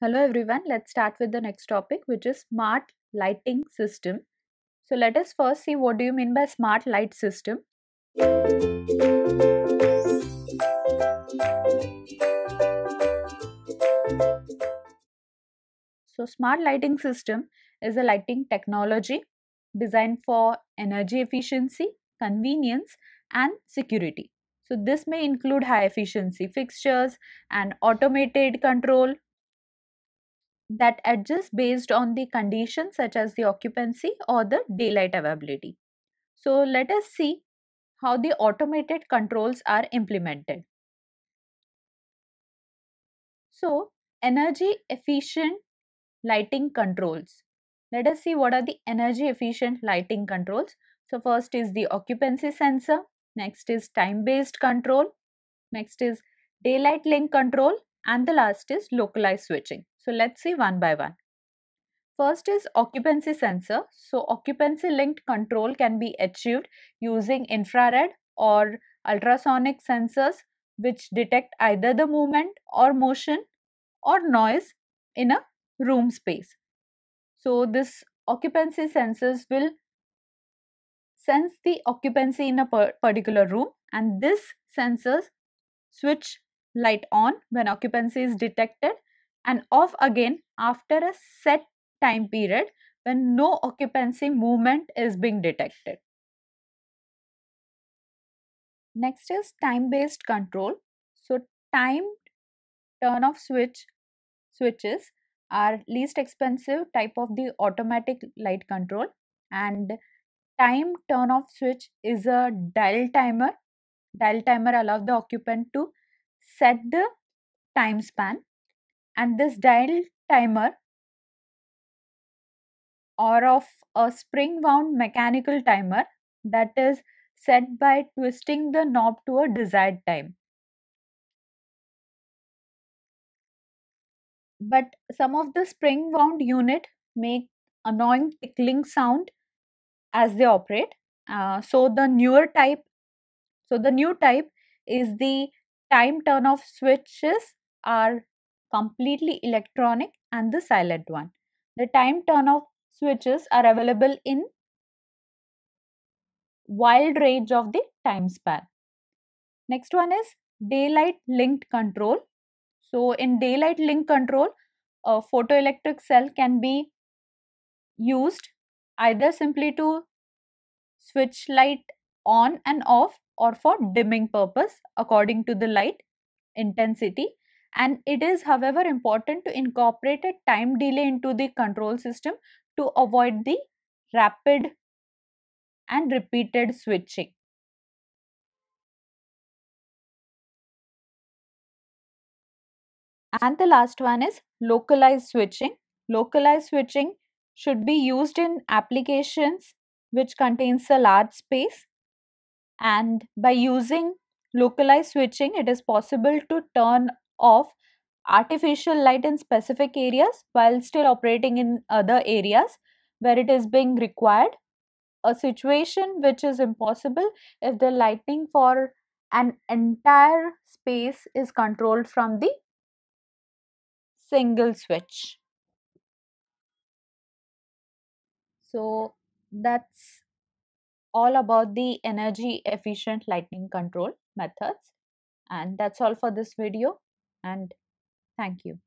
Hello everyone, let's start with the next topic which is smart lighting system. So let us first see what do you mean by smart light system. So smart lighting system is a lighting technology designed for energy efficiency, convenience and security. So this may include high efficiency fixtures and automated control that adjusts based on the conditions such as the occupancy or the daylight availability. So let us see how the automated controls are implemented. So energy efficient lighting controls. Let us see what are the energy efficient lighting controls. So first is the occupancy sensor, next is time based control, next is daylight link control and the last is localized switching. So let's see one by one. First is occupancy sensor. So occupancy linked control can be achieved using infrared or ultrasonic sensors which detect either the movement or motion or noise in a room space. So this occupancy sensors will sense the occupancy in a particular room and this sensors switch light on when occupancy is detected and off again after a set time period when no occupancy movement is being detected. Next is time based control. So, timed turn off switch switches are least expensive type of the automatic light control and time turn off switch is a dial timer. Dial timer allows the occupant to set the time span and this dial timer or of a spring wound mechanical timer that is set by twisting the knob to a desired time. But some of the spring wound unit make annoying tickling sound as they operate. Uh, so the newer type, so the new type is the time turn off switches are completely electronic and the silent one. The time turn off switches are available in wide range of the time span. Next one is daylight linked control. So in daylight linked control, a photoelectric cell can be used either simply to switch light on and off or for dimming purpose according to the light intensity and it is however important to incorporate a time delay into the control system to avoid the rapid and repeated switching. And the last one is localized switching. Localized switching should be used in applications which contains a large space and by using localized switching it is possible to turn of artificial light in specific areas while still operating in other areas where it is being required a situation which is impossible if the lighting for an entire space is controlled from the single switch. So that's all about the energy efficient lighting control methods and that's all for this video and thank you.